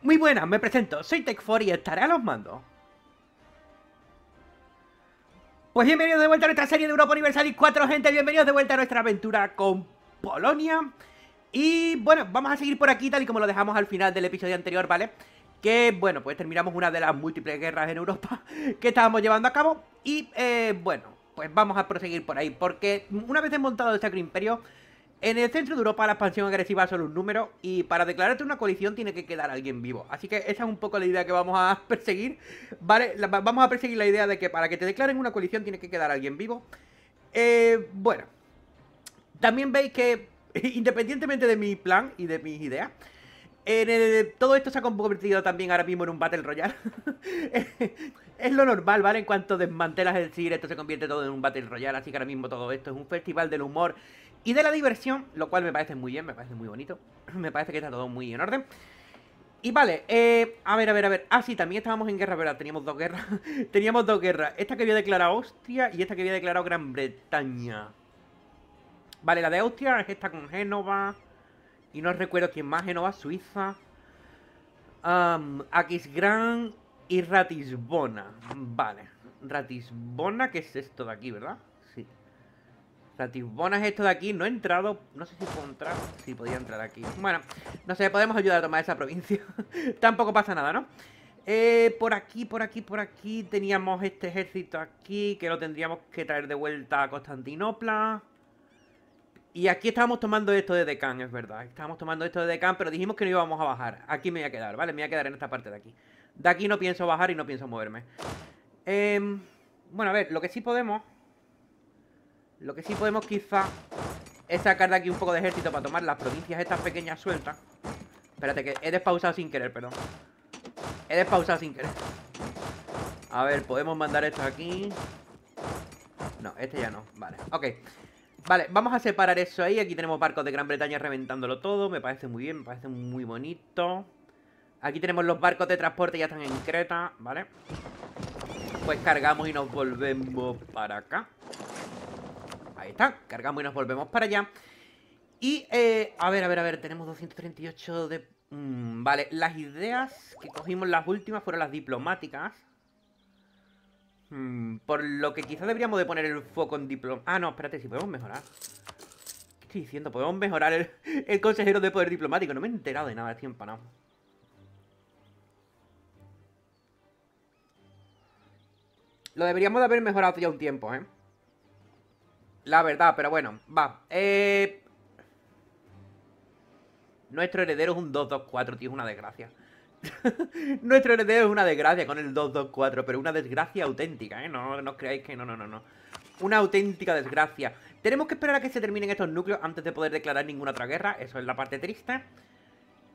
Muy buenas, me presento, soy Tech4 y estaré a los mandos. Pues bienvenidos de vuelta a nuestra serie de Europa Universalis 4, gente, bienvenidos de vuelta a nuestra aventura con Polonia. Y bueno, vamos a seguir por aquí tal y como lo dejamos al final del episodio anterior, ¿vale? Que bueno, pues terminamos una de las múltiples guerras en Europa que estábamos llevando a cabo. Y eh, bueno, pues vamos a proseguir por ahí, porque una vez desmontado el este Sacro Imperio en el centro de Europa la expansión agresiva es solo un número y para declararte una coalición tiene que quedar alguien vivo. Así que esa es un poco la idea que vamos a perseguir. Vale, vamos a perseguir la idea de que para que te declaren una coalición tiene que quedar alguien vivo. Eh, bueno, también veis que independientemente de mi plan y de mis ideas, en todo esto se ha convertido también ahora mismo en un Battle Royale. es, lo normal, ¿vale? En cuanto desmantelas el CIR, esto se convierte todo en un Battle Royale. Así que ahora mismo todo esto es un festival del humor y de la diversión, lo cual me parece muy bien, me parece muy bonito, me parece que está todo muy en orden. Y vale, eh, a ver, a ver, a ver. Ah, sí, también estábamos en guerra, ¿verdad? Teníamos dos guerras. Teníamos dos guerras. Esta que había declarado Austria y esta que había declarado Gran Bretaña. Vale, la de Austria es esta con Génova. Y no recuerdo quién más, Génova, Suiza. Um, Aquisgrán y Ratisbona. Vale. Ratisbona, que es esto de aquí, ¿verdad? La tibona es esto de aquí. No he entrado. No sé si Si podía entrar aquí. Bueno, no sé, podemos ayudar a tomar esa provincia. Tampoco pasa nada, ¿no? Eh, por aquí, por aquí, por aquí teníamos este ejército aquí que lo tendríamos que traer de vuelta a Constantinopla. Y aquí estábamos tomando esto de Decán, es verdad. Estábamos tomando esto de Decán, pero dijimos que no íbamos a bajar. Aquí me voy a quedar, ¿vale? Me voy a quedar en esta parte de aquí. De aquí no pienso bajar y no pienso moverme. Em, bueno, a ver, lo que sí podemos lo que sí podemos quizá es sacar de aquí un poco de ejército para tomar las provincias estas pequeñas sueltas. Espérate, que he despausado sin querer, perdón. He despausado sin querer. A ver, podemos mandar esto aquí. No, este ya no. Vale, ok. Vale, vamos a separar eso ahí. Aquí tenemos barcos de Gran Bretaña reventándolo todo. Me parece muy bien, me parece muy bonito. Aquí tenemos los barcos de transporte, ya están en Creta, ¿vale? Pues cargamos y nos volvemos para acá ahí está. Cargamos y nos volvemos para allá. Y, eh, a ver, a ver, a ver, tenemos 238 de... Mm, vale, las ideas que cogimos las últimas fueron las diplomáticas. Mm, por lo que quizás deberíamos de poner el foco en diplom... Ah, no, espérate, si podemos mejorar. ¿Qué estoy diciendo? Podemos mejorar el, consejero de poder diplomático. No me he enterado de nada, tiempo empanado. Lo deberíamos de haber mejorado ya un tiempo, ¿eh? La verdad, pero bueno, va. Eh, nuestro heredero es un 224, tío, es una desgracia. Nuestro heredero es una desgracia con el 224 pero una desgracia auténtica, ¿eh? No, no os creáis que no, no, no, no. Una auténtica desgracia. Tenemos que esperar a que se terminen estos núcleos antes de poder declarar ninguna otra guerra, eso es la parte triste.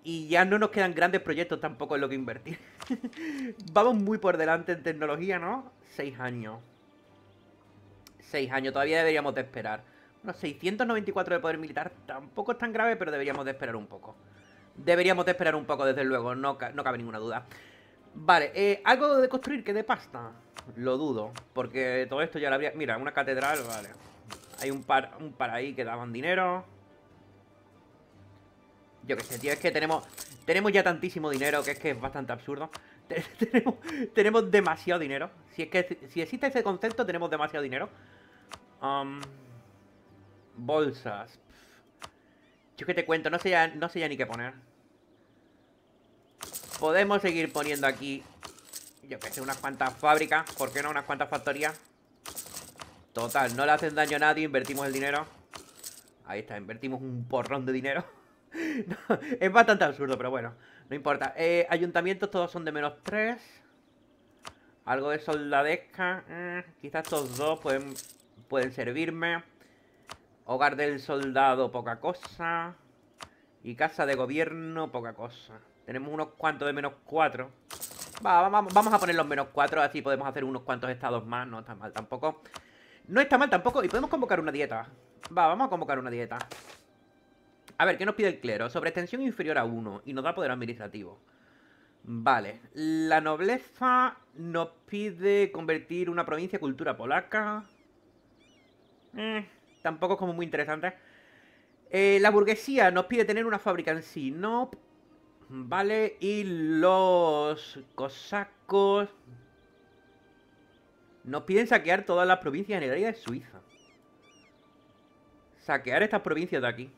Y ya no nos quedan grandes proyectos tampoco en lo que invertir. Vamos muy por delante en tecnología, ¿no? Seis años. 6 años, todavía deberíamos de esperar. Unos 694 de poder militar tampoco es tan grave, pero deberíamos de esperar un poco. Deberíamos de esperar un poco, desde luego, no, cabe ninguna duda. Vale, eh, algo de construir que de pasta. Lo dudo, porque todo esto ya lo habría... Mira, una catedral, vale. Hay un par, un ahí que daban dinero. Yo qué sé, tío, es que tenemos, tenemos ya tantísimo dinero que es que es bastante absurdo. tenemos, tenemos demasiado dinero. Si, es que, si existe ese concepto, tenemos demasiado dinero. Um, bolsas. Yo que te cuento, no sé, ya, no sé ni qué poner. Podemos seguir poniendo aquí, yo que sé, unas cuantas fábricas. ¿Por qué no unas cuantas factorías? Total, no le hacen daño a nadie, invertimos el dinero. Ahí está, invertimos un porrón de dinero. es bastante absurdo, pero bueno, no importa. Eh, ayuntamientos todos son de menos 3. Algo de soldadesca. Mm, quizás estos dos pueden pueden servirme. Hogar del soldado, poca cosa. Y casa de gobierno, poca cosa. Tenemos unos cuantos de menos cuatro. Va, vamos, a poner los menos cuatro, así podemos hacer unos cuantos estados más. No está mal tampoco. No está mal tampoco. Y podemos convocar una dieta. Va, vamos a convocar una dieta. A ver, ¿qué nos pide el clero? Sobre extensión inferior a uno. y nos da poder administrativo. Vale, la nobleza nos pide convertir una provincia en cultura polaca. Mm. tampoco es como muy interesante. Eh, la burguesía nos pide tener una fábrica en sí, no. Vale, y los cosacos nos piden saquear todas las provincias en el área de Suiza. Saquear estas provincias de aquí.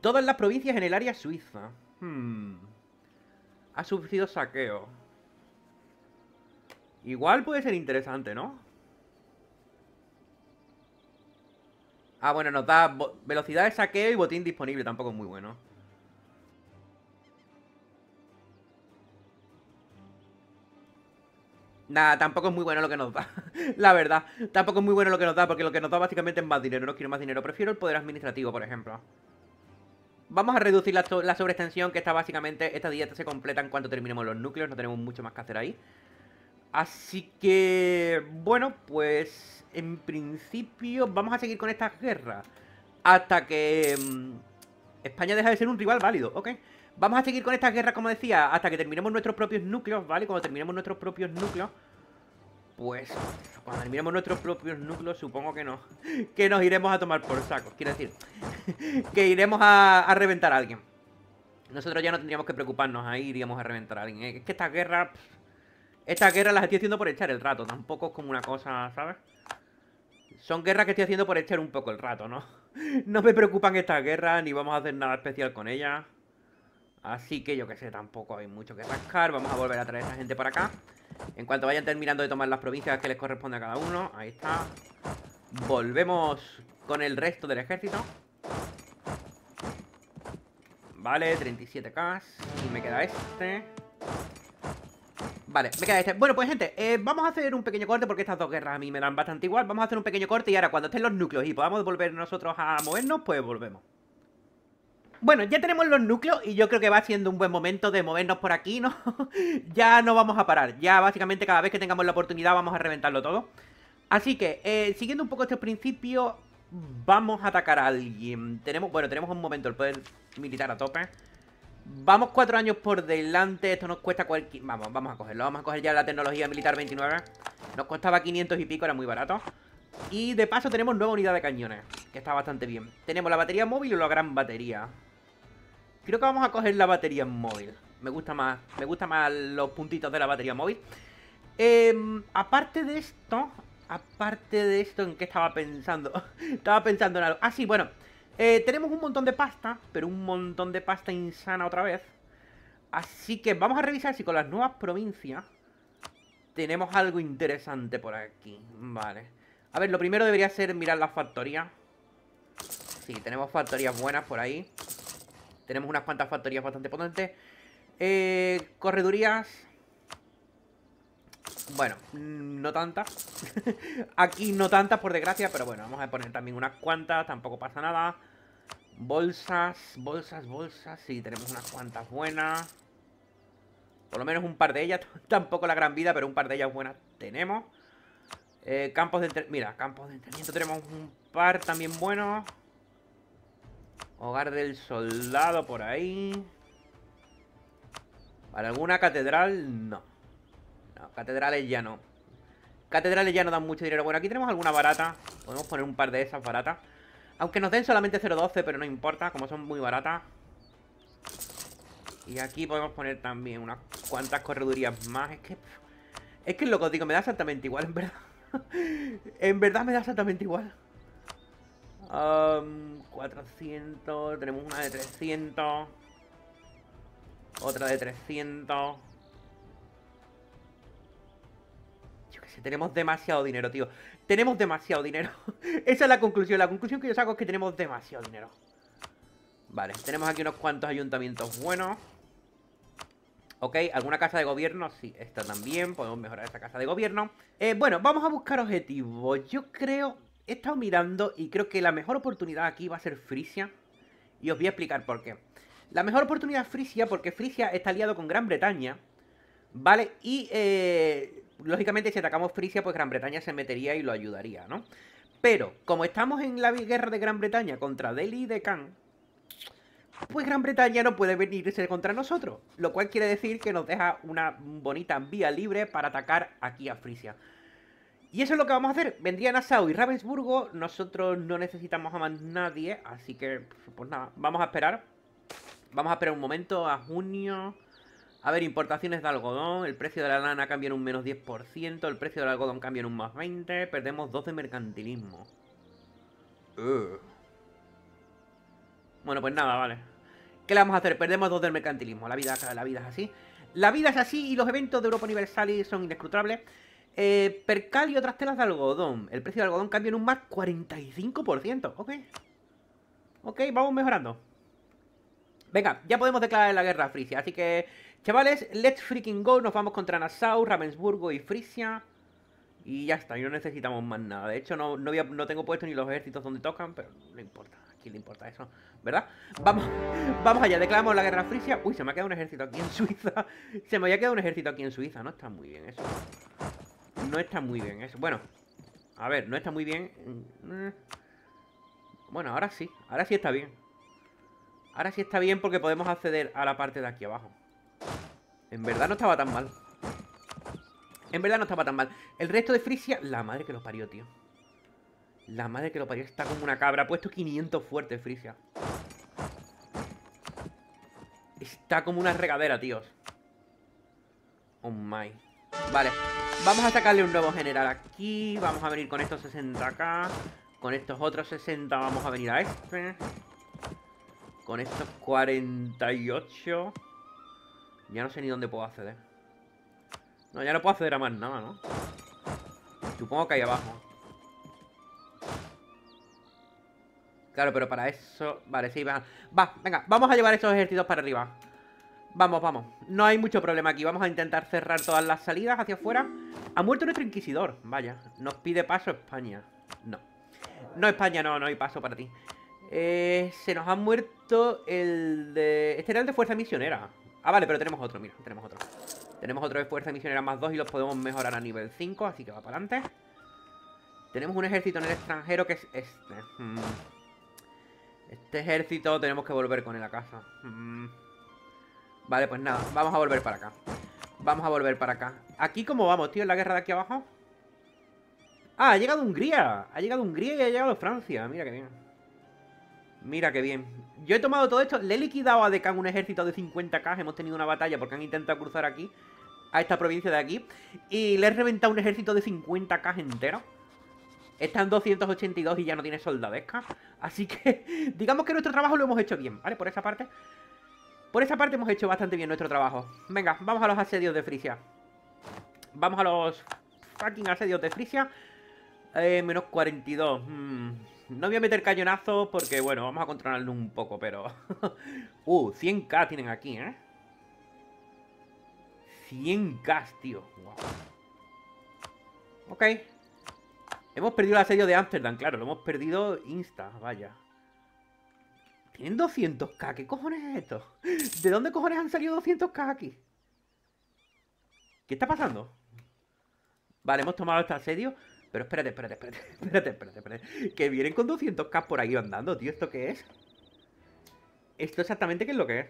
Todas las provincias en el área suiza. Hmm. Ha sufrido saqueo. Igual puede ser interesante, ¿no? Ah, bueno, nos da velocidad de saqueo y botín disponible. Tampoco es muy bueno. Nada, tampoco es muy bueno lo que nos da. la verdad, tampoco es muy bueno lo que nos da, porque lo que nos da básicamente es más dinero. No quiero más dinero, prefiero el poder administrativo, por ejemplo. Vamos a reducir la, que está básicamente... Estas dietas se completan cuando terminemos los núcleos, no tenemos mucho más que hacer ahí. Así que, bueno, pues en principio vamos a seguir con esta guerra hasta que mm, España deja de ser un rival válido, ¿ok? Vamos a seguir con esta guerra, como decía, hasta que terminemos nuestros propios núcleos, ¿vale? Cuando terminemos nuestros propios núcleos, pues cuando terminemos nuestros propios núcleos supongo que no, que nos iremos a tomar por saco, quiero decir, que iremos a, reventar a alguien. Nosotros ya no tendríamos que preocuparnos, ahí iríamos a reventar a alguien. Es que esta guerra... Estas guerras las estoy haciendo por echar el rato, tampoco es como una cosa, ¿sabes? Son guerras que estoy haciendo por echar un poco el rato, ¿no? No me preocupan estas guerras, ni vamos a hacer nada especial con ellas. Así que yo que sé, tampoco hay mucho que rascar. Vamos a volver a traer a gente para acá. En cuanto vayan terminando de tomar las provincias que les corresponde a cada uno. Ahí está. Volvemos con el resto del ejército. Vale, 37k. Y me queda este. Vale, me queda este. Bueno, pues gente, eh, vamos a hacer un pequeño corte porque estas dos guerras a mí me dan bastante igual. Vamos a hacer un pequeño corte y ahora cuando estén los núcleos y podamos volver nosotros a movernos, pues volvemos. Bueno, ya tenemos los núcleos y yo creo que va siendo un buen momento de movernos por aquí, ¿no? ya no vamos a parar. Ya básicamente cada vez que tengamos la oportunidad vamos a reventarlo todo. Así que, eh, siguiendo un poco este principio, vamos a atacar a alguien. Tenemos, bueno, tenemos un momento el poder militar a tope. Vamos cuatro años por delante, esto nos cuesta cualquier... Vamos, vamos a cogerlo, vamos a coger ya la tecnología militar 29 Nos costaba 500 y pico, era muy barato Y de paso tenemos nueva unidad de cañones, que está bastante bien Tenemos la batería móvil o la gran batería Creo que vamos a coger la batería móvil Me gusta más, me gusta más los puntitos de la batería móvil em, Aparte de esto, aparte de esto, ¿en qué estaba pensando? estaba pensando en algo Ah, sí, bueno eh, tenemos un montón de pasta, pero un montón de pasta insana otra vez. Así que vamos a revisar si con las nuevas provincias tenemos algo interesante por aquí. Vale. A ver, lo primero debería ser mirar las factorías. Sí, tenemos factorías buenas por ahí. Tenemos unas cuantas factorías bastante potentes. Eh, corredurías, bueno, no tantas. Aquí no tantas, por desgracia, pero bueno, vamos a poner también unas cuantas, tampoco pasa nada. Bolsas, bolsas, bolsas. Sí, tenemos unas cuantas buenas. Por lo menos un par de ellas. Tampoco la gran vida, pero un par de ellas buenas tenemos. Eh, campos de entrenamiento. Mira, campos de entrenamiento tenemos un par también buenos. Hogar del soldado por ahí. ¿Para alguna catedral? No. No, catedrales ya no. Catedrales ya no dan mucho dinero. Bueno, aquí tenemos alguna barata. Podemos poner un par de esas baratas. Aunque nos den solamente 0.12, pero no importa, como son muy baratas. Y aquí podemos poner también unas cuantas corredurías más. Es que... Es que lo que digo, me da exactamente igual, en verdad. en verdad me da exactamente igual. 400, um, tenemos una de 300. Otra de 300. tenemos demasiado dinero, tío. Tenemos demasiado dinero. Esa es la conclusión. La conclusión que yo saco es que tenemos demasiado dinero. Vale, tenemos aquí unos cuantos ayuntamientos buenos. Ok, ¿alguna casa de gobierno? Sí, esta también. Podemos mejorar esa casa de gobierno. Eh, bueno, vamos a buscar objetivos. Yo creo... He estado mirando y creo que la mejor oportunidad aquí va a ser Frisia. Y os voy a explicar por qué. La mejor oportunidad es Frisia porque Frisia está aliado con Gran Bretaña. ¿Vale? Y eh, lógicamente, si atacamos Frisia, pues Gran Bretaña se metería y lo ayudaría, ¿no? Pero, como estamos en la guerra de Gran Bretaña contra Delhi y Deccan, pues Gran Bretaña no puede venirse contra nosotros. Lo cual quiere decir que nos deja una bonita vía libre para atacar aquí a Frisia. Y eso es lo que vamos a hacer. Vendría Nassau y Ravensburgo. Nosotros no necesitamos a más nadie. Así que, pues nada, vamos a esperar. Vamos a esperar un momento a junio. A ver, importaciones de algodón, el precio de la lana cambia en un menos 10%, el precio del algodón cambia en un más 20%, perdemos 2 de mercantilismo. Bueno, pues nada, vale. ¿Qué le vamos a hacer? Perdemos 2 del mercantilismo, la vida, la vida es así. La vida es así y los eventos de Europa Universalis son inescrutables. Eh, percal y otras telas de algodón. El precio del algodón cambia en un más 45%. Ok. Ok, vamos mejorando. Venga, ya podemos declarar la guerra a Frisia. Así que, chavales, let's freaking go. Nos vamos contra Nassau, Ravensburgo y Frisia. Y ya está, y no necesitamos más nada. De hecho, no, tengo puesto ni los ejércitos donde tocan, pero no importa. Aquí le importa eso? ¿Verdad? Vamos, vamos allá, declaramos la guerra a Frisia. Uy, se me ha quedado un ejército aquí en Suiza. Se me había quedado un ejército aquí en Suiza. No está muy bien eso. No está muy bien eso. Bueno, a ver, no está muy bien. Mm, mm. Bueno, ahora sí. Ahora sí está bien. Ahora sí está bien porque podemos acceder a la parte de aquí abajo. En verdad no estaba tan mal. En verdad no estaba tan mal. El resto de Frisia... La madre que lo parió, tío. La madre que lo parió está como una cabra. Ha puesto 500 fuertes, Frisia. Está como una regadera, tíos. Oh my. Vale. Vamos a sacarle un nuevo general aquí. Vamos a venir con estos 60 acá Con estos otros 60 vamos a venir a este. Con estos 48... Ya no sé ni dónde puedo acceder. No, ya no puedo acceder a más nada, ¿no? Supongo que ahí abajo. Claro, pero para eso... Vale, sí, va. Va, venga, vamos a llevar esos ejércitos para arriba. Vamos, vamos. No hay mucho problema aquí. Vamos a intentar cerrar todas las salidas hacia afuera. Ha muerto nuestro inquisidor. Vaya, nos pide paso España. No. No, España, no, no hay paso para ti. Eh, se nos ha muerto el de... Este era de fuerza misionera. Ah, vale, pero tenemos otro, mira, tenemos otro. Tenemos otro de fuerza misionera más dos y los podemos mejorar a nivel 5, así que va para adelante. Tenemos un ejército en el extranjero que es este. Mm. Este ejército tenemos que volver con él a casa. Mm. Vale, pues nada, vamos a volver para acá. Vamos a volver para acá. ¿Aquí cómo vamos, tío? ¿En la guerra de aquí abajo? Ah, ha llegado Hungría. Ha llegado Hungría y ha llegado Francia. Mira que bien. Mira qué bien. Yo he tomado todo esto. Le he liquidado a Decan un ejército de 50k. Hemos tenido una batalla porque han intentado cruzar aquí. A esta provincia de aquí. Y le he reventado un ejército de 50k entero. Están 282 y ya no tiene soldadesca. ¿eh? Así que digamos que nuestro trabajo lo hemos hecho bien, ¿vale? Por esa parte. Por esa parte hemos hecho bastante bien nuestro trabajo. Venga, vamos a los asedios de Frisia. Vamos a los fucking asedios de Frisia. Eh, menos 42. Mmm... No voy a meter cañonazos porque, bueno, vamos a controlarlo un poco, pero... uh, 100k tienen aquí, ¿eh? 100k, tío. Ok. Hemos perdido el asedio de Amsterdam, claro. Lo hemos perdido insta, vaya. Tienen 200k. ¿Qué cojones es esto? ¿De dónde cojones han salido 200k aquí? ¿Qué está pasando? Vale, hemos tomado este asedio. Pero espérate, espérate, espérate, espérate, espérate, Que vienen con 200k por ahí andando, tío. ¿Esto qué es? ¿Esto exactamente qué es lo que es?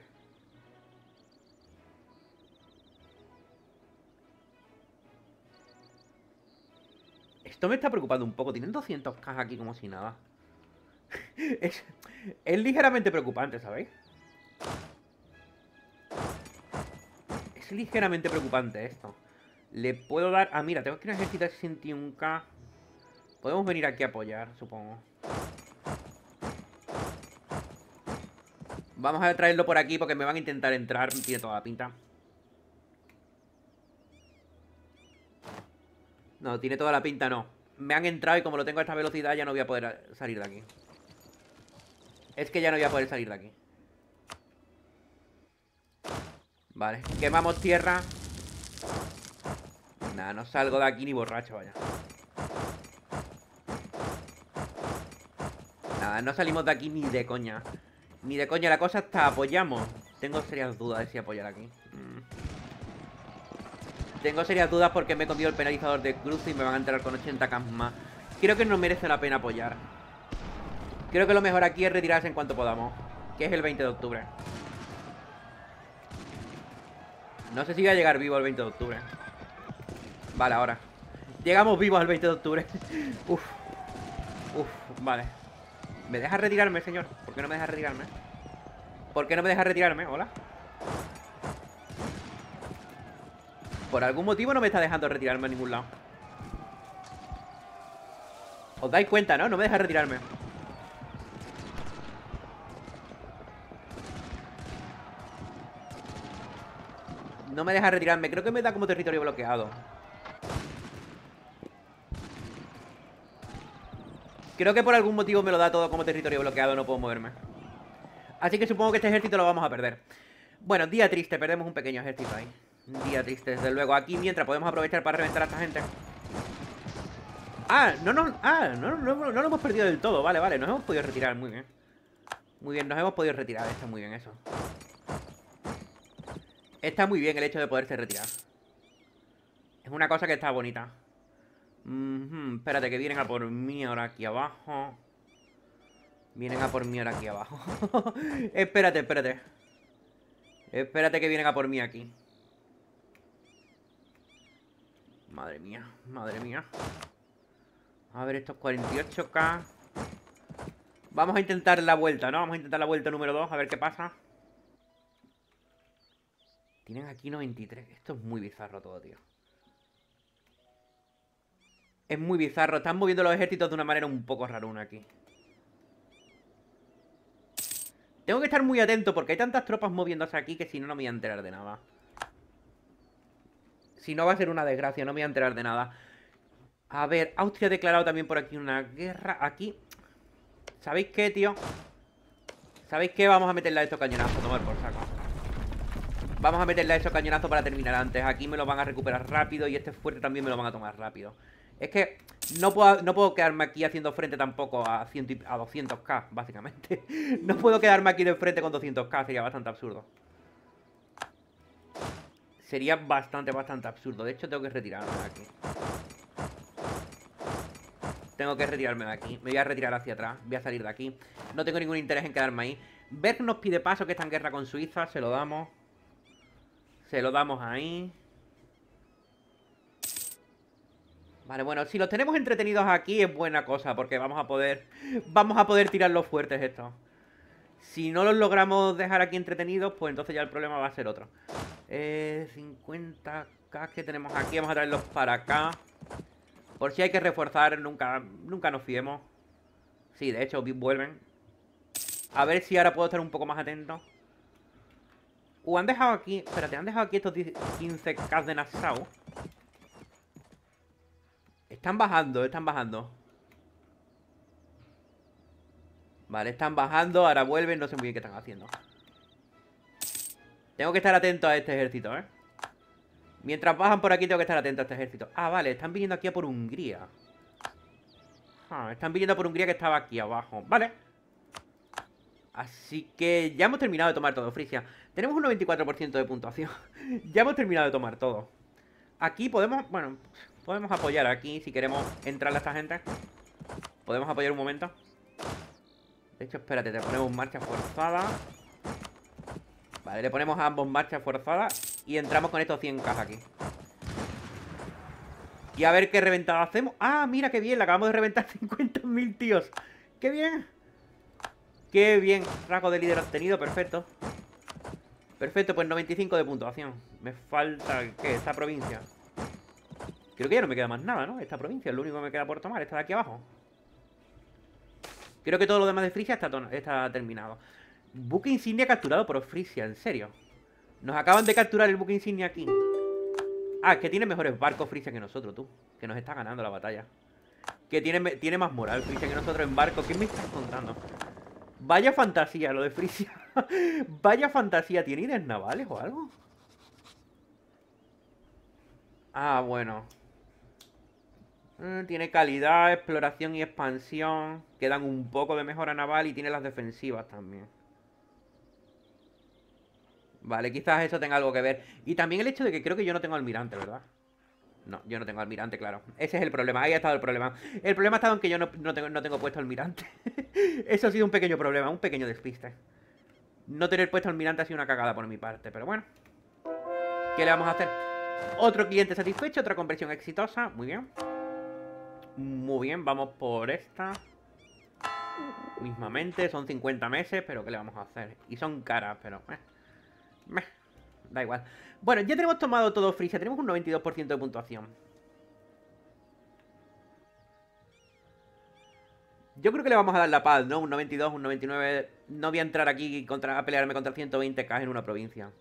Esto me está preocupando un poco. Tienen 200k aquí como si nada. Es, ligeramente preocupante, ¿sabéis? Es ligeramente preocupante esto. Le puedo dar... Ah, mira, tengo que ir a ejercitar 61k. Podemos venir aquí a apoyar, supongo. Vamos a traerlo por aquí porque me van a intentar entrar. Tiene toda la pinta. No, tiene toda la pinta, no. Me han entrado y como lo tengo a esta velocidad ya no voy a poder salir de aquí. Es que ya no voy a poder salir de aquí. Vale, quemamos tierra. Nada, no salgo de aquí ni borracho, vaya. no salimos de aquí ni de coña. Ni de coña, la cosa está, apoyamos. Tengo serias dudas de si apoyar aquí. Mm. Tengo serias dudas porque me he comido el penalizador de cruz y me van a entrar con 80 k más. Creo que no merece la pena apoyar. Creo que lo mejor aquí es retirarse en cuanto podamos, que es el 20 de octubre. No sé si voy a llegar vivo el 20 de octubre. Vale, ahora. Llegamos vivos al 20 de octubre. uf. Uf, vale. ¿Me deja retirarme, señor? ¿Por qué no me deja retirarme? ¿Por qué no me deja retirarme? Hola. Por algún motivo no me está dejando retirarme a ningún lado. Os dais cuenta, ¿no? No me deja retirarme. No me deja retirarme. Creo que me da como territorio bloqueado. Creo que por algún motivo me lo da todo como territorio bloqueado, no puedo moverme. Así que supongo que este ejército lo vamos a perder. Bueno, día triste, perdemos un pequeño ejército ahí. Día triste, desde luego. Aquí mientras podemos aprovechar para reventar a esta gente. Ah, no, ah, no, ah, no, lo hemos perdido del todo. Vale, vale, nos hemos podido retirar, muy bien. Muy bien, nos hemos podido retirar, está muy bien eso. Está muy bien el hecho de poderse retirar. Es una cosa que está bonita. Espérate, que vienen a por mí ahora aquí abajo. Vienen a por mí ahora aquí abajo. espérate, espérate. Espérate que vienen a por mí aquí. Madre mía, madre mía. A ver estos 48k. Vamos a intentar la vuelta, ¿no? Vamos a intentar la vuelta número 2, a ver qué pasa. Tienen aquí 93. Esto es muy bizarro todo, tío. Es muy bizarro. Están moviendo los ejércitos de una manera un poco raruna aquí. Tengo que estar muy atento porque hay tantas tropas moviéndose aquí que si no, no me voy a enterar de nada. Si no, va a ser una desgracia, no me voy a enterar de nada. A ver, Austria ha declarado también por aquí una guerra. Aquí. ¿Sabéis qué, tío? ¿Sabéis qué? Vamos a meterle a estos cañonazos, tomar por saco. Vamos a meterle a esos cañonazos para terminar antes. Aquí me lo van a recuperar rápido y este fuerte también me lo van a tomar rápido. Es que no puedo, no puedo quedarme aquí haciendo frente tampoco a, a 200k, básicamente. No puedo quedarme aquí de frente con 200k, sería bastante absurdo. Sería bastante, bastante absurdo. De hecho, tengo que retirarme de aquí. Tengo que retirarme de aquí. Me voy a retirar hacia atrás. Voy a salir de aquí. No tengo ningún interés en quedarme ahí. Berg nos pide paso que está en guerra con Suiza. Se lo damos. Se lo damos ahí. Vale, bueno, si los tenemos entretenidos aquí es buena cosa, porque vamos a poder... Vamos a poder tirar los fuertes estos. Si no los logramos dejar aquí entretenidos, pues entonces ya el problema va a ser otro. Eh, 50k que tenemos aquí, vamos a traerlos para acá. Por si hay que reforzar, nunca, nunca nos fiemos. Sí, de hecho, vuelven. A ver si ahora puedo estar un poco más atento. ¿O uh, han dejado aquí... Espérate, han dejado aquí estos 15k de Nassau. Están bajando, eh, están bajando. Vale, están bajando, ahora vuelven, no sé muy bien qué están haciendo. Tengo que estar atento a este ejército, ¿eh? Mientras bajan por aquí tengo que estar atento a este ejército. Ah, vale, están viniendo aquí a por Hungría. Ah, están viniendo por Hungría que estaba aquí abajo. Vale. Así que ya hemos terminado de tomar todo, Frisia. Tenemos un 94% de puntuación. ya hemos terminado de tomar todo. Aquí podemos... Bueno, Podemos apoyar aquí si queremos entrar a esta gente. Podemos apoyar un momento. De hecho, espérate, te ponemos marcha forzada. Vale, le ponemos a ambos marcha forzada y entramos con estos 100 cajas aquí. Y a ver qué reventada hacemos. ¡Ah, mira qué bien! Le acabamos de reventar 50.000, tíos. ¡Qué bien! ¡Qué bien! Rasgo de líder obtenido, perfecto. Perfecto, pues 95 de puntuación. Me falta, ¿qué? Esta provincia. Creo que ya no me queda más nada, ¿no? Esta provincia lo único que me queda por tomar. Esta de aquí abajo. Creo que todo lo demás de Frisia está, terminado. Buque insignia capturado por Frisia, en serio. Nos acaban de capturar el buque insignia aquí. Ah, es que tiene mejores barcos Frisia que nosotros, tú. Que nos está ganando la batalla. Que tiene, tiene más moral Frisia que nosotros en barco. ¿Qué me estás contando? Vaya fantasía lo de Frisia. Vaya fantasía. ¿Tiene ideas navales o algo? Ah, bueno. Mm, tiene calidad, exploración y expansión. Quedan un poco de mejora naval y tiene las defensivas también. Vale, quizás eso tenga algo que ver. Y también el hecho de que creo que yo no tengo almirante, ¿verdad? No, yo no tengo almirante, claro. Ese es el problema. Ahí ha estado el problema. El problema ha estado en que yo no tengo, puesto almirante. eso ha sido un pequeño problema, un pequeño despiste. No tener puesto almirante ha sido una cagada por mi parte, pero bueno. ¿Qué le vamos a hacer? Otro cliente satisfecho, otra conversión exitosa. Muy bien. Muy bien, vamos por esta. Mismamente, son 50 meses, pero ¿qué le vamos a hacer? Y son caras, pero... Eh, da igual. Bueno, ya tenemos tomado todo Frisia, tenemos un 92% de puntuación. Yo creo que le vamos a dar la paz, ¿no? Un 92, un 99... No voy a entrar aquí a pelearme contra 120k en una provincia.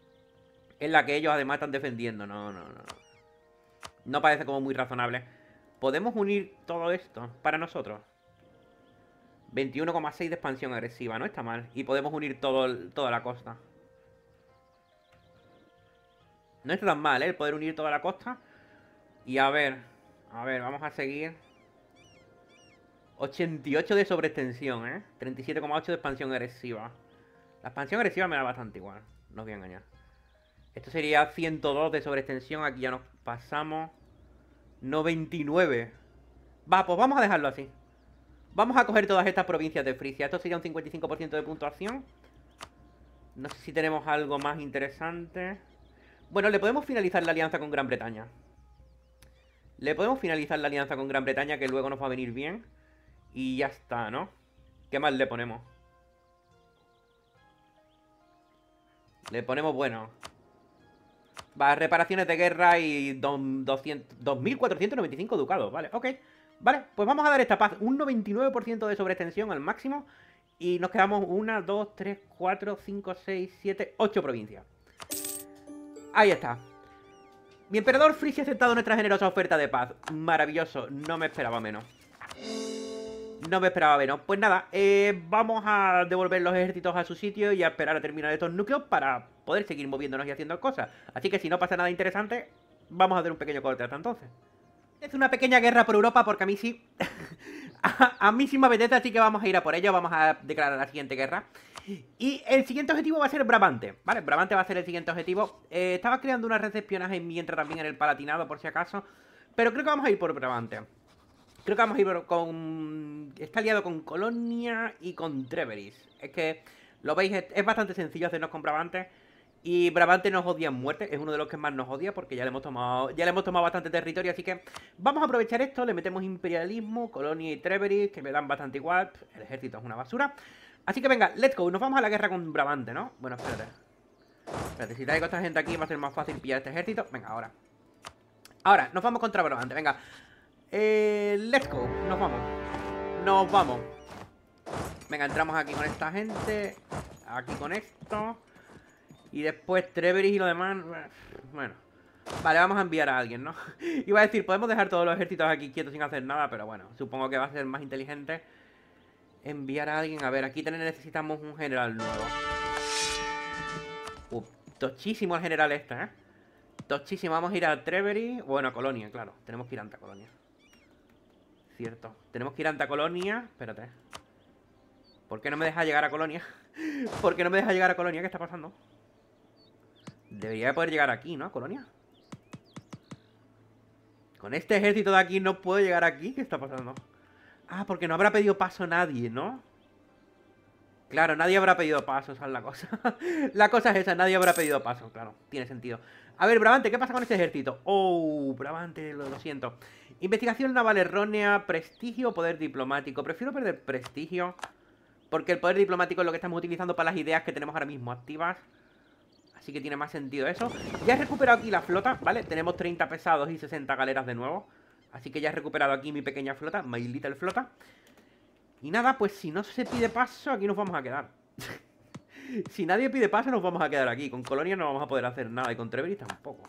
En la que ellos además están defendiendo, no, no, no. No parece como muy razonable. Podemos unir todo esto para nosotros. 21,6 de expansión agresiva, no está mal. Y podemos unir toda la costa. No está tan mal, ¿eh? El poder unir toda la costa. Y a ver, a ver, vamos a seguir. 88 de sobreextensión, ¿eh? 37,8 de expansión agresiva. La expansión agresiva me da bastante igual, no os voy a engañar. Esto sería 102 de sobreextensión, aquí ya nos pasamos. 99. Va, pues vamos a dejarlo así. Vamos a coger todas estas provincias de Frisia. Esto sería un 55% de puntuación. No sé si tenemos algo más interesante. Bueno, le podemos finalizar la alianza con Gran Bretaña. Le podemos finalizar la alianza con Gran Bretaña, que luego nos va a venir bien. Y ya está, ¿no? ¿Qué más le ponemos? Le ponemos, bueno, Va, reparaciones de guerra y 2.495 ducados, vale, ok. Vale, pues vamos a dar esta paz un 99% de sobreextensión al máximo y nos quedamos 1, 2, 3, 4, 5, 6, 7, 8 provincias. Ahí está. Mi emperador Frisia ha aceptado nuestra generosa oferta de paz. Maravilloso, no me esperaba menos. No me esperaba ¿no? Pues nada, eh, vamos a devolver los ejércitos a su sitio y a esperar a terminar estos núcleos para poder seguir moviéndonos y haciendo cosas. Así que si no pasa nada interesante, vamos a hacer un pequeño corte hasta entonces. Es una pequeña guerra por Europa porque a mí sí... a, mí sí me apetece, así que vamos a ir a por ello. Vamos a declarar la siguiente guerra. Y el siguiente objetivo va a ser Brabante, ¿vale? Brabante va a ser el siguiente objetivo. Eh, estaba creando una red de espionaje mientras también en el Palatinado, por si acaso. Pero creo que vamos a ir por Brabante. Creo que vamos a ir con... Está aliado con Colonia y con Treveris. Es que, lo veis, es bastante sencillo hacernos con Brabante. Y Brabante nos odia en muerte, es uno de los que más nos odia porque ya le hemos tomado, ya le hemos tomado bastante territorio, así que vamos a aprovechar esto, le metemos imperialismo, colonia y Treveris, que me dan bastante igual, el ejército es una basura. Así que venga, let's go, nos vamos a la guerra con Brabante, ¿no? Bueno, espérate. Espérate, si traigo esta gente aquí va a ser más fácil pillar este ejército. Venga, ahora. Ahora, nos vamos contra Brabante, venga. Eh, let's go. Nos vamos. Nos vamos. Venga, entramos aquí con esta gente. Aquí con esto. Y después Treveris y lo demás. Bueno. Vale, vamos a enviar a alguien, ¿no? Iba a decir, podemos dejar todos los ejércitos aquí quietos sin hacer nada, pero bueno, supongo que va a ser más inteligente enviar a alguien. A ver, aquí necesitamos un general nuevo. Uf, tochísimo el general este, ¿eh? Tochísimo. Vamos a ir a Trevery. Bueno, a Colonia, claro. Tenemos que ir Colonia. Cierto. Tenemos que ir ante a Colonia. Espérate. ¿Por qué no me deja llegar a Colonia? ¿Por qué no me deja llegar a Colonia? ¿Qué está pasando? Debería poder llegar aquí, ¿no? A Colonia. Con este ejército de aquí no puedo llegar aquí. ¿Qué está pasando? Ah, porque no habrá pedido paso nadie, ¿no? Claro, nadie habrá pedido paso, esa es la cosa. la cosa es esa, nadie habrá pedido paso, claro. Tiene sentido. A ver, Bravante, ¿qué pasa con este ejército? Oh, Bravante, lo siento. Investigación naval errónea, prestigio o poder diplomático. Prefiero perder prestigio porque el poder diplomático es lo que estamos utilizando para las ideas que tenemos ahora mismo activas. Así que tiene más sentido eso. Ya he recuperado aquí la flota, ¿vale? Tenemos 30 pesados y 60 galeras de nuevo. Así que ya he recuperado aquí mi pequeña flota, my little flota. Y nada, pues si no se pide paso, aquí nos vamos a quedar. si nadie pide paso, nos vamos a quedar aquí. Con Colonia no vamos a poder hacer nada y con treveris tampoco.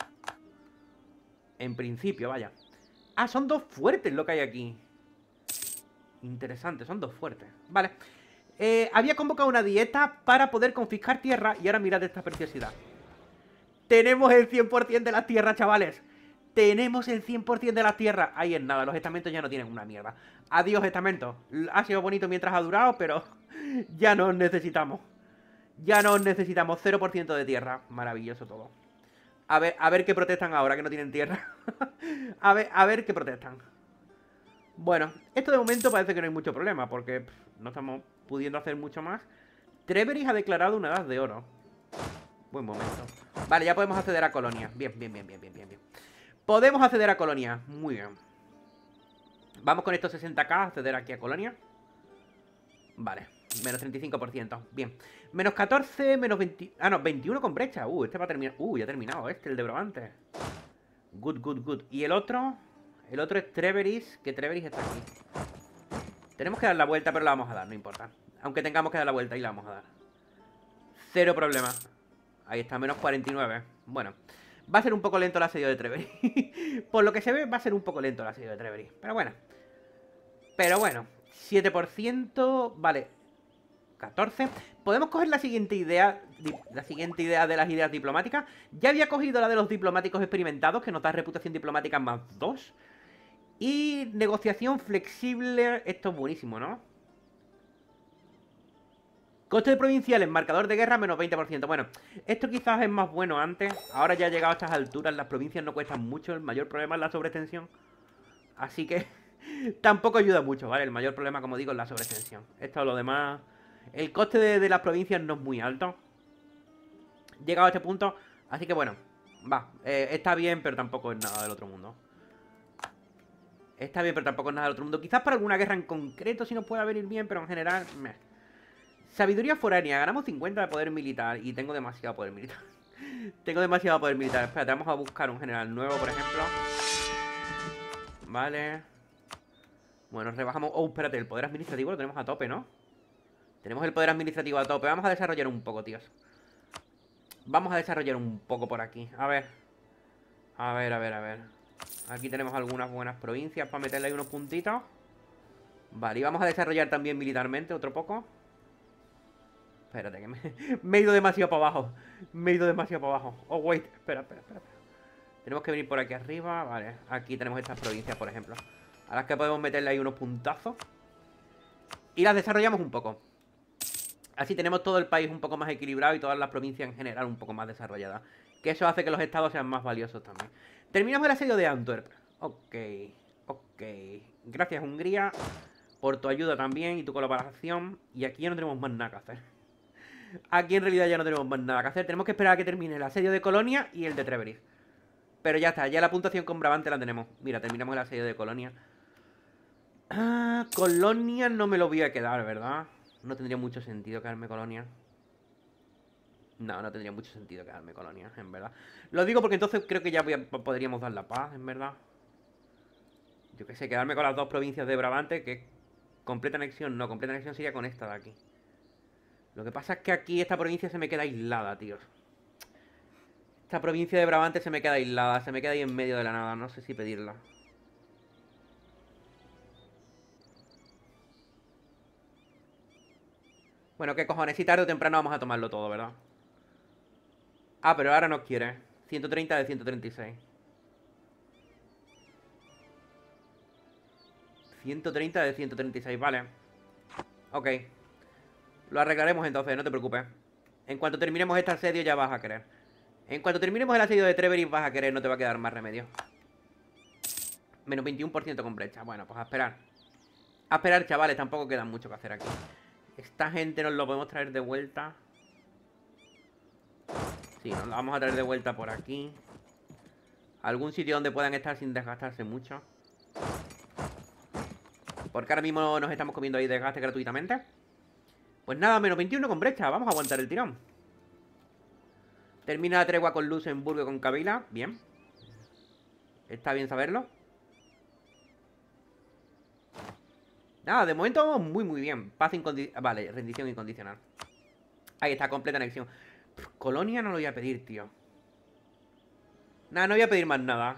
En principio, vaya. Ah, son dos fuertes lo que hay aquí. Interesante, son dos fuertes. Vale. Eh, había convocado una dieta para poder confiscar tierra y ahora mirad esta preciosidad. Tenemos el 100% de la tierra, chavales. Tenemos el 100% de la tierra. Ahí es nada, los estamentos ya no tienen una mierda. Adiós, estamentos. Ha sido bonito mientras ha durado, pero ya no necesitamos. Ya no necesitamos 0% de tierra. Maravilloso todo. A ver, a ver qué protestan ahora que no tienen tierra. a, ver, a ver qué protestan. Bueno, esto de momento parece que no hay mucho problema porque no estamos pudiendo hacer mucho más. Treveris ha declarado una edad de oro. Buen momento. Vale, ya podemos acceder a Colonia. Bien, bien, bien, bien, bien, bien. bien. Podemos acceder a Colonia. Muy bien. Vamos con estos 60k a acceder aquí a Colonia. Vale. Menos 35%. Bien. Menos 14, menos 20... Ah, no, 21 con brecha. Uh, este va a terminar... Uh, ya ha terminado este, el de brobante Good, good, good. Y el otro... El otro es Treveris, que Treveris está aquí. Tenemos que dar la vuelta, pero la vamos a dar, no importa. Aunque tengamos que dar la vuelta y la vamos a dar. Cero problema. Ahí está, menos 49. Bueno, va a ser un poco lento el asedio de Treveris Por lo que se ve, va a ser un poco lento el asedio de Treveris, Pero bueno. Pero bueno, 7%. Vale, 14. Podemos coger la siguiente idea, la siguiente idea de las ideas diplomáticas. Ya había cogido la de los diplomáticos experimentados, que nos da reputación diplomática más 2. Y negociación flexible, esto es buenísimo, ¿no? Coste de provinciales, marcador de guerra, menos 20%. Bueno, esto quizás es más bueno antes. Ahora ya ha llegado a estas alturas, las provincias no cuestan mucho. El mayor problema es la sobretensión Así que tampoco ayuda mucho, ¿vale? El mayor problema, como digo, es la sobretensión Esto lo demás el coste de, las provincias no es muy alto. Llegado a este punto. Así que bueno, va. Eh, está bien, pero tampoco es nada del otro mundo. Está bien, pero tampoco es nada del otro mundo. Quizás para alguna guerra en concreto Si nos pueda venir bien, pero en general... Sabiduría foránea. Ganamos 50 de poder militar y tengo demasiado poder militar. tengo demasiado poder militar. Espera, vamos a buscar un general nuevo, por ejemplo. Vale. Bueno, rebajamos... Oh, espérate, el poder administrativo lo tenemos a tope, ¿no? Tenemos el poder administrativo a tope. Vamos a desarrollar un poco, tíos. Vamos a desarrollar un poco por aquí. A ver. A ver, a ver, a ver. Aquí tenemos algunas buenas provincias para meterle ahí unos puntitos. Vale, y vamos a desarrollar también militarmente otro poco. Espérate, que me, me he ido demasiado para abajo. Me he ido demasiado para abajo. Oh, wait. Espera, espera, espera. Tenemos que venir por aquí arriba. Vale, aquí tenemos estas provincias, por ejemplo. A las que podemos meterle ahí unos puntazos. Y las desarrollamos un poco. Así tenemos todo el país un poco más equilibrado y todas las provincias en general un poco más desarrolladas. Que eso hace que los estados sean más valiosos también. Terminamos el asedio de Antwerp. Ok, ok. Gracias Hungría por tu ayuda también y tu colaboración. Y aquí ya no tenemos más nada que hacer. Aquí en realidad ya no tenemos más nada que hacer. Tenemos que esperar a que termine el asedio de Colonia y el de Treveris. Pero ya está, ya la puntuación con Brabante la tenemos. Mira, terminamos el asedio de Colonia. Ah, Colonia no me lo voy a quedar, ¿verdad? No tendría mucho sentido quedarme colonia. No, no tendría mucho sentido quedarme colonia, en verdad. Lo digo porque entonces creo que ya podríamos dar la paz, en verdad. Yo qué sé, quedarme con las dos provincias de Brabante, que completa anexión. No, completa anexión sería con esta de aquí. Lo que pasa es que aquí esta provincia se me queda aislada, tío Esta provincia de Brabante se me queda aislada, se me queda ahí en medio de la nada. No sé si pedirla. Bueno, qué cojones, si tarde o temprano vamos a tomarlo todo, ¿verdad? Ah, pero ahora no quiere. 130 de 136. 130 de 136, vale. Ok. Lo arreglaremos entonces, no te preocupes. En cuanto terminemos este asedio ya vas a querer. En cuanto terminemos el asedio de Y vas a querer, no te va a quedar más remedio. Menos 21% con brecha. Bueno, pues a esperar. A esperar, chavales, tampoco queda mucho que hacer aquí. Esta gente nos lo podemos traer de vuelta. Sí, nos lo vamos a traer de vuelta por aquí. Algún sitio donde puedan estar sin desgastarse mucho. Porque ahora mismo nos estamos comiendo ahí desgaste gratuitamente. Pues nada, menos 21 con brecha. Vamos a aguantar el tirón. Termina la tregua con Luxemburgo y con Kabila. Bien. Está bien saberlo. Nada, de momento vamos muy, muy bien. Paz incondicional. Vale, rendición incondicional. Ahí está, completa anexión. colonia no lo voy a pedir, tío. Nada, no voy a pedir más nada.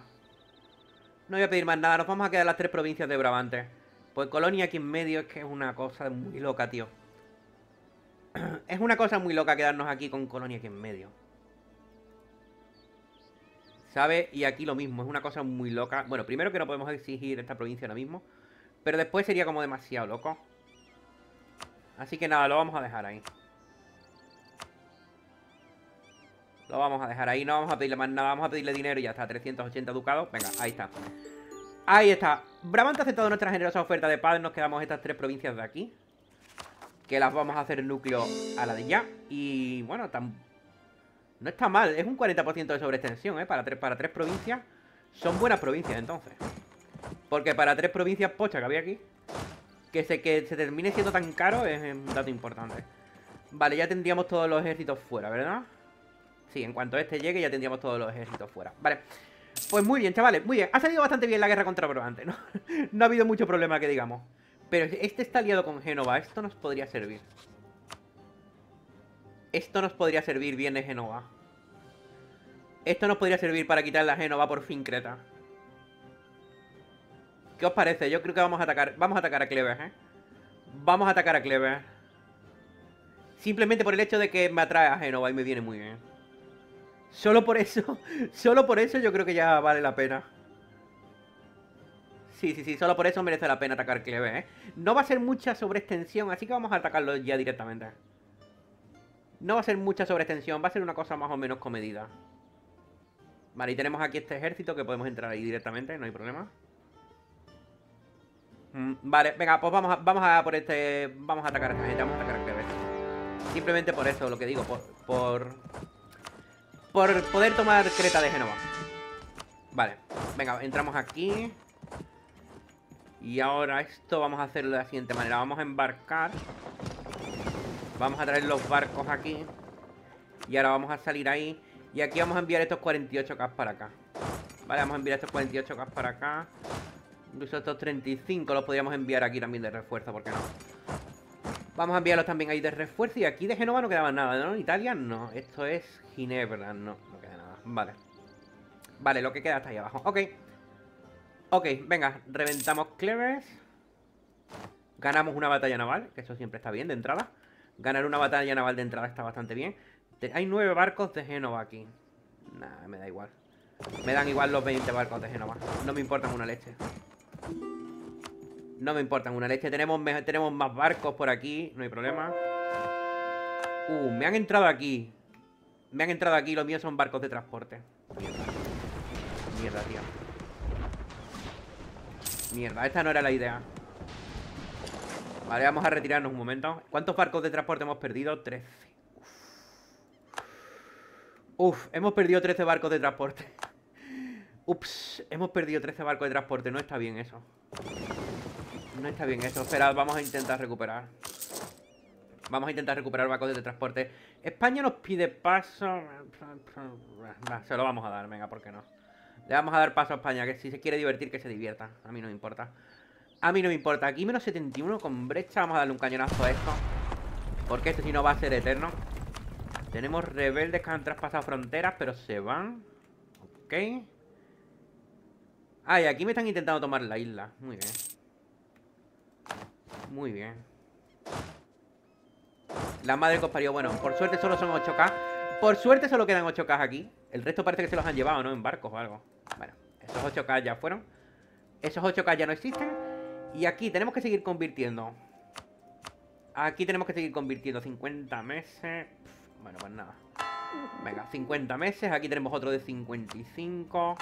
No voy a pedir más nada. Nos vamos a quedar las tres provincias de Brabante. Pues Colonia aquí en medio es que es una cosa muy loca, tío. Es una cosa muy loca quedarnos aquí con Colonia aquí en medio. ¿Sabe? Y aquí lo mismo, es una cosa muy loca. Bueno, primero que no podemos exigir esta provincia ahora mismo. Pero después sería como demasiado loco. Así que nada, lo vamos a dejar ahí. Lo vamos a dejar ahí, no vamos a pedirle más nada, vamos a pedirle dinero y ya está, 380 ducados. Venga, ahí está. Ahí está. Bramante ha aceptado nuestra generosa oferta de paz, nos quedamos estas tres provincias de aquí. Que las vamos a hacer núcleo a la de ya. Y bueno, tan... no está mal, es un 40% de sobreextensión, ¿eh? Para tres, para tres provincias. Son buenas provincias entonces. Porque para tres provincias pocha, que había aquí, que se, que se termine siendo tan caro es un dato importante. Vale, ya tendríamos todos los ejércitos fuera, ¿verdad? Sí, en cuanto este llegue ya tendríamos todos los ejércitos fuera. Vale. Pues muy bien, chavales, muy bien. Ha salido bastante bien la guerra contra Brabante, ¿no? no ha habido mucho problema, que digamos. Pero este está aliado con Génova. Esto nos podría servir. Esto nos podría servir bien de Génova. Esto nos podría servir para quitar la Génova por fin Creta. ¿Qué os parece? Yo creo que vamos a atacar. Vamos a atacar a Clever, ¿eh? Vamos a atacar a Clever. Simplemente por el hecho de que me atrae a Genova y me viene muy bien. Solo por eso. Solo por eso yo creo que ya vale la pena. Sí, sí, sí, solo por eso merece la pena atacar Clever, ¿eh? No va a ser mucha sobreextensión, así que vamos a atacarlo ya directamente. No va a ser mucha sobreextensión, va a ser una cosa más o menos comedida. Vale, y tenemos aquí este ejército que podemos entrar ahí directamente, no hay problema. Vale, venga, pues vamos a, vamos por este... Vamos a atacar a esta vamos a atacar a este Simplemente por eso, lo que digo, por... Por, poder tomar Creta de Génova. Vale, venga, entramos aquí. Y ahora esto vamos a hacerlo de la siguiente manera. Vamos a embarcar. Vamos a traer los barcos aquí. Y ahora vamos a salir ahí. Y aquí vamos a enviar estos 48K para acá. Vale, vamos a enviar estos 48K para acá. Incluso estos 35 los podríamos enviar aquí también de refuerzo, ¿por qué no? Vamos a enviarlos también ahí de refuerzo. Y aquí de Génova no quedaba nada, ¿no? Italia no. Esto es Ginebra, no. No queda nada. Vale. Vale, lo que queda está ahí abajo. Ok. Ok, venga. Reventamos Clevers Ganamos una batalla naval, que eso siempre está bien de entrada. Ganar una batalla naval de entrada está bastante bien. Hay nueve barcos de Génova aquí. Nah, me da igual. Me dan igual los 20 barcos de Génova. No me importa una leche. No me importan una leche. Tenemos, tenemos más barcos por aquí. No hay problema. Uh, me han entrado aquí. Me han entrado aquí. Los míos son barcos de transporte. Mierda. tío. Mierda, esta no era la idea. Vale, vamos a retirarnos un momento. ¿Cuántos barcos de transporte hemos perdido? 13. Uf, hemos perdido 13 barcos de transporte. Ups, hemos perdido 13 barcos de transporte. No está bien eso. No está bien eso. Esperad, vamos a intentar recuperar. Vamos a intentar recuperar barcos de transporte. España nos pide paso. Se lo vamos a dar, venga, ¿por qué no? Le vamos a dar paso a España, que si se quiere divertir, que se divierta. A mí no me importa. A mí no me importa. Aquí menos 71 con brecha. Vamos a darle un cañonazo a esto. Porque esto si no va a ser eterno. Tenemos rebeldes que han traspasado fronteras, pero se van. Ok. Ah, y aquí me están intentando tomar la isla. Muy bien. Muy bien. La madre que parió. Bueno, por suerte solo son 8K. Por suerte solo quedan 8K aquí. El resto parece que se los han llevado, ¿no? En barcos o algo. Bueno, esos 8K ya fueron. Esos 8K ya no existen. Y aquí tenemos que seguir convirtiendo. Aquí tenemos que seguir convirtiendo 50 meses. bueno, pues nada. Venga, 50 meses. Aquí tenemos otro de 55.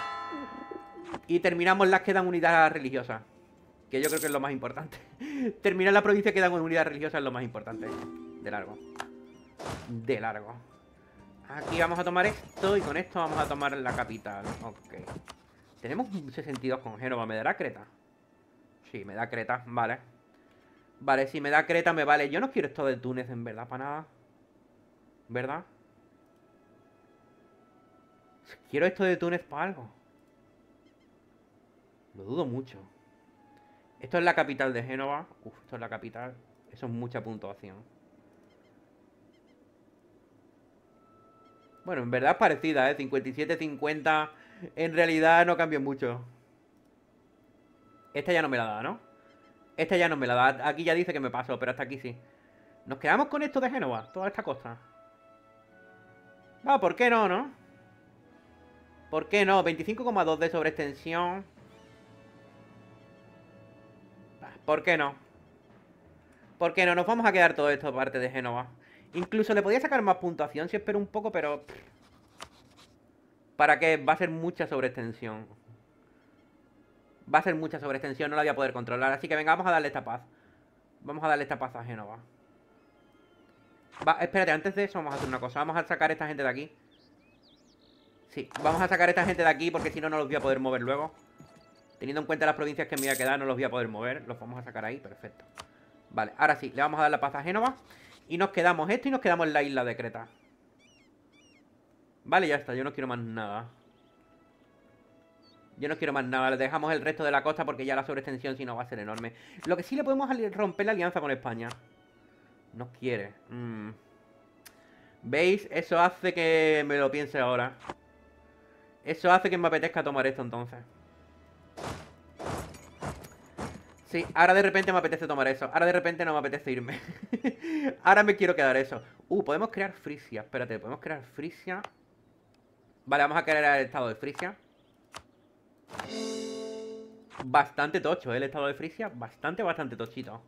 Y terminamos las que dan unidad religiosa. Que yo creo que es lo más importante. Terminar la provincia que dan unidad religiosa es lo más importante. De largo. De largo. Aquí vamos a tomar esto y con esto vamos a tomar la capital. Ok. Tenemos un 62 con Génova. ¿Me dará Creta? Sí, me da Creta. Vale. Vale, si me da Creta me vale. Yo no quiero esto de Túnez en verdad para nada. ¿Verdad? Quiero esto de Túnez para algo. Lo dudo mucho. Esto es la capital de Génova. Uf, esto es la capital. Eso es mucha puntuación. Bueno, en verdad es parecida, ¿eh? 57-50. En realidad no cambia mucho. Esta ya no me la da, ¿no? Esta ya no me la da. Aquí ya dice que me paso, pero hasta aquí sí. Nos quedamos con esto de Génova, toda esta costa. Va, ¿por qué no, no? ¿Por qué no? 25,2 de extensión ¿Por qué no? ¿Por qué no? Nos vamos a quedar todo esto parte de Génova. Incluso le podía sacar más puntuación si espero un poco, pero... ¿Para qué? Va a ser mucha sobreextensión. Va a ser mucha sobreextensión, no la voy a poder controlar. Así que venga, vamos a darle esta paz. Vamos a darle esta paz a Génova. Va, espérate, antes de eso vamos a hacer una cosa. Vamos a sacar esta gente de aquí. Sí, vamos a sacar esta gente de aquí porque si no, no los voy a poder mover luego. Teniendo en cuenta las provincias que me voy a quedar, no los voy a poder mover. Los vamos a sacar ahí, perfecto. Vale, ahora sí, le vamos a dar la paz a Génova. Y nos quedamos esto y nos quedamos en la isla de Creta. Vale, ya está, yo no quiero más nada. Yo no quiero más nada, le dejamos el resto de la costa porque ya la sobreextensión si no va a ser enorme. Lo que sí le podemos romper la alianza con España. No quiere. Mm. ¿Veis? Eso hace que me lo piense ahora. Eso hace que me apetezca tomar esto entonces. Sí, ahora de repente me apetece tomar eso. Ahora de repente no me apetece irme. ahora me quiero quedar eso. Uh, podemos crear Frisia. Espérate, podemos crear Frisia. Vale, vamos a crear el estado de Frisia. Bastante tocho, ¿eh? El estado de Frisia. Bastante, bastante tochito.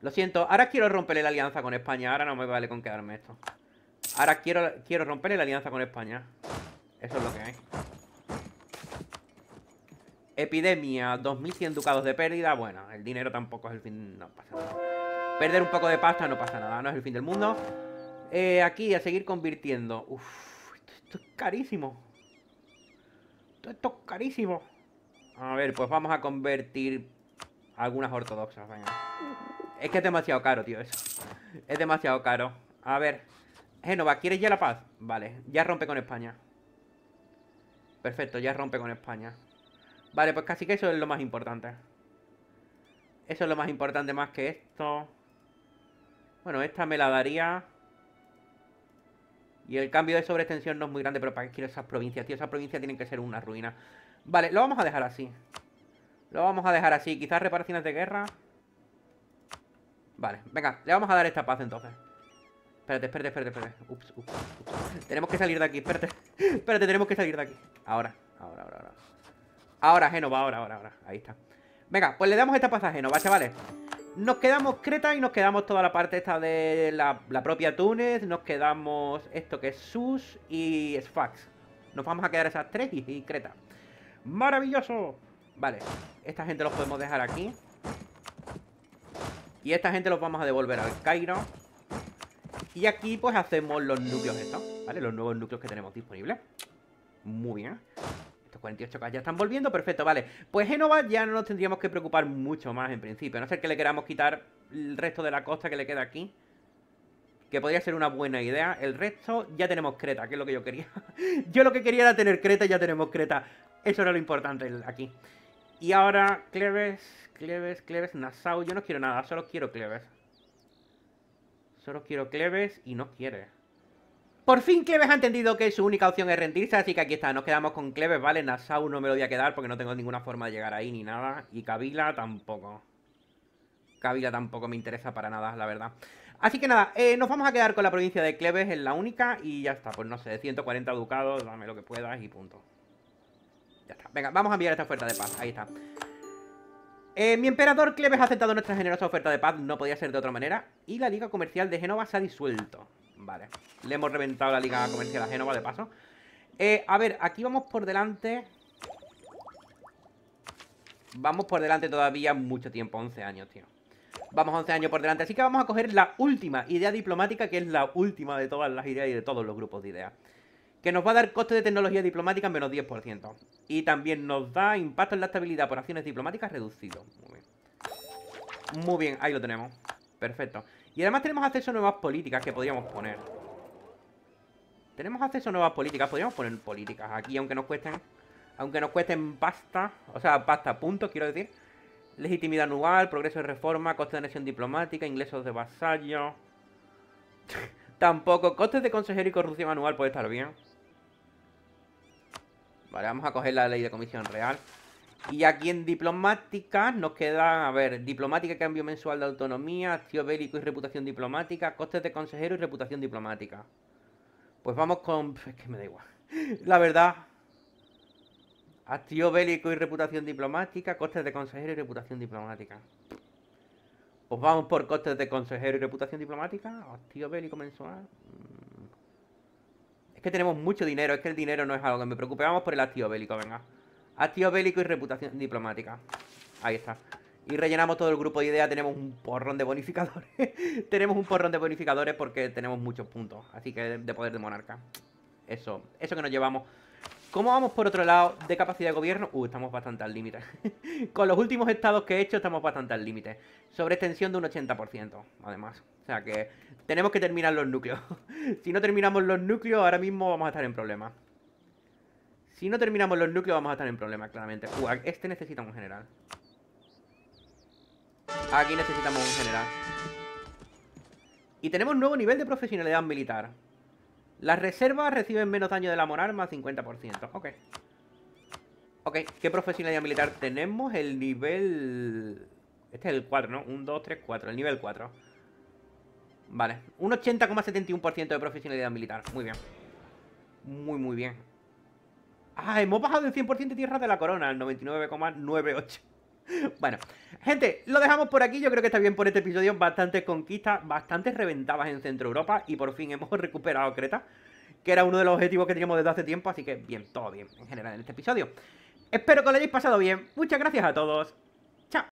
Lo siento, ahora quiero romper la alianza con España. Ahora no me vale con quedarme esto. Ahora quiero, quiero romperle la alianza con España. Eso es lo que hay. Epidemia, 2100 ducados de pérdida. Bueno, el dinero tampoco es el fin. No pasa nada. Perder un poco de pasta no pasa nada, no es el fin del mundo. Eh, aquí a seguir convirtiendo. Uf, esto, es carísimo. Esto, es carísimo. A ver, pues vamos a convertir algunas ortodoxas. Es que es demasiado caro, tío, eso. Es demasiado caro. A ver. Génova, ¿quieres ya la paz? Vale, ya rompe con España. Perfecto, ya rompe con España. Vale, pues casi que eso es lo más importante. Eso es lo más importante más que esto. Bueno, esta me la daría. Y el cambio de sobreextensión no es muy grande, pero ¿para qué quiero esas provincias? Tío, esas provincias tienen que ser una ruina. Vale, lo vamos a dejar así. Lo vamos a dejar así. Quizás reparaciones de guerra. Vale, venga, le vamos a dar esta paz entonces. Espérate, espérate, espérate, espérate. Ups, ups, Tenemos que salir de aquí, espérate. espérate, tenemos que salir de aquí. Ahora, ahora, ahora, ahora. Ahora, Génova, ahora, ahora, ahora. Ahí está. Venga, pues le damos esta pasaje a Génova, chavales. Nos quedamos Creta y nos quedamos toda la parte esta de la, propia Túnez. Nos quedamos esto que es Sus y Sfax. Nos vamos a quedar esas tres y, y Creta. ¡Maravilloso! Vale, esta gente los podemos dejar aquí. Y esta gente los vamos a devolver al Cairo. Y aquí pues hacemos los núcleos estos, ¿vale? Los nuevos núcleos que tenemos disponibles. Muy bien. Estos 48K ya están volviendo, perfecto, vale. Pues Génova ya no nos tendríamos que preocupar mucho más en principio, a no ser que le queramos quitar el resto de la costa que le queda aquí. Que podría ser una buena idea. El resto ya tenemos Creta, que es lo que yo quería. yo lo que quería era tener Creta y ya tenemos Creta. Eso era lo importante aquí. Y ahora Cleves, Cleves, Cleves, Nassau. Yo no quiero nada, solo quiero Cleves. Solo quiero Cleves y no quiere. Por fin Cleves ha entendido que su única opción es rendirse, así que aquí está, nos quedamos con Cleves, ¿vale? Nassau no me lo voy a quedar porque no tengo ninguna forma de llegar ahí ni nada. Y Kabila tampoco. Kabila tampoco me interesa para nada, la verdad. Así que nada, eh, nos vamos a quedar con la provincia de Cleves en la única y ya está. Pues no sé, 140 ducados, dame lo que puedas y punto. Ya está. Venga, vamos a enviar esta oferta de paz. Ahí está. Eh, mi emperador Cleves ha aceptado nuestra generosa oferta de paz, no podía ser de otra manera. Y la Liga Comercial de Génova se ha disuelto. Vale. Le hemos reventado la liga comercial a Génova, de paso. Eh, a ver, aquí vamos por delante... Vamos por delante todavía mucho tiempo, 11 años, tío. Vamos 11 años por delante. Así que vamos a coger la última idea diplomática, que es la última de todas las ideas y de todos los grupos de ideas. Que nos va a dar coste de tecnología diplomática menos 10%. Y también nos da impacto en la estabilidad por acciones diplomáticas reducido. Muy bien. Muy bien, ahí lo tenemos. Perfecto. Y además tenemos acceso a nuevas políticas que podríamos poner. Tenemos acceso a nuevas políticas. Podríamos poner políticas aquí, aunque nos cuesten... Aunque nos cuesten pasta. O sea, pasta, punto, quiero decir. Legitimidad anual, progreso de reforma, coste de nación diplomática, ingresos de vasallo. Tampoco. Costes de consejero y corrupción anual puede estar bien. Vale, vamos a coger la ley de comisión real. Y aquí en diplomática nos queda, a ver, diplomática, cambio mensual de autonomía, acción bélico y reputación diplomática, costes de consejero y reputación diplomática. Pues vamos con... Es que me da igual. La verdad. Activo bélico y reputación diplomática, costes de consejero y reputación diplomática. Pues vamos por costes de consejero y reputación diplomática. Activo bélico mensual. Mm. Es que tenemos mucho dinero, es que el dinero no es algo que me preocupe. Vamos por el activo bélico, venga. Activo bélico y reputación diplomática. Ahí está. Y rellenamos todo el grupo de ideas. Tenemos un porrón de bonificadores. tenemos un porrón de bonificadores porque tenemos muchos puntos. Así que de poder de monarca. Eso, eso que nos llevamos. ¿Cómo vamos por otro lado de capacidad de gobierno? Uh, estamos bastante al límite. Con los últimos estados que he hecho estamos bastante al límite. Sobre extensión de un 80%, además. O sea que tenemos que terminar los núcleos. si no terminamos los núcleos, ahora mismo vamos a estar en problemas. Si no terminamos los núcleos vamos a estar en problemas, claramente. Uh, este necesita un general. Aquí necesitamos un general. Y tenemos nuevo nivel de profesionalidad militar. Las reservas reciben menos daño de la moral, 50%. Ok. Ok, ¿qué profesionalidad militar tenemos? El nivel... Este es el 4, ¿no? 1, 2, 3, 4. El nivel 4. Vale. Un 80,71% de profesionalidad militar. Muy bien. Muy, muy bien. Ah, hemos bajado el 100% de tierra de la corona al 99,98. Bueno, gente, lo dejamos por aquí. Yo creo que está bien por este episodio. Bastantes conquistas, bastantes reventadas en Centro Europa y por fin hemos recuperado Creta, que era uno de los objetivos que teníamos desde hace tiempo. Así que bien, todo bien en general en este episodio. Espero que lo hayáis pasado bien. Muchas gracias a todos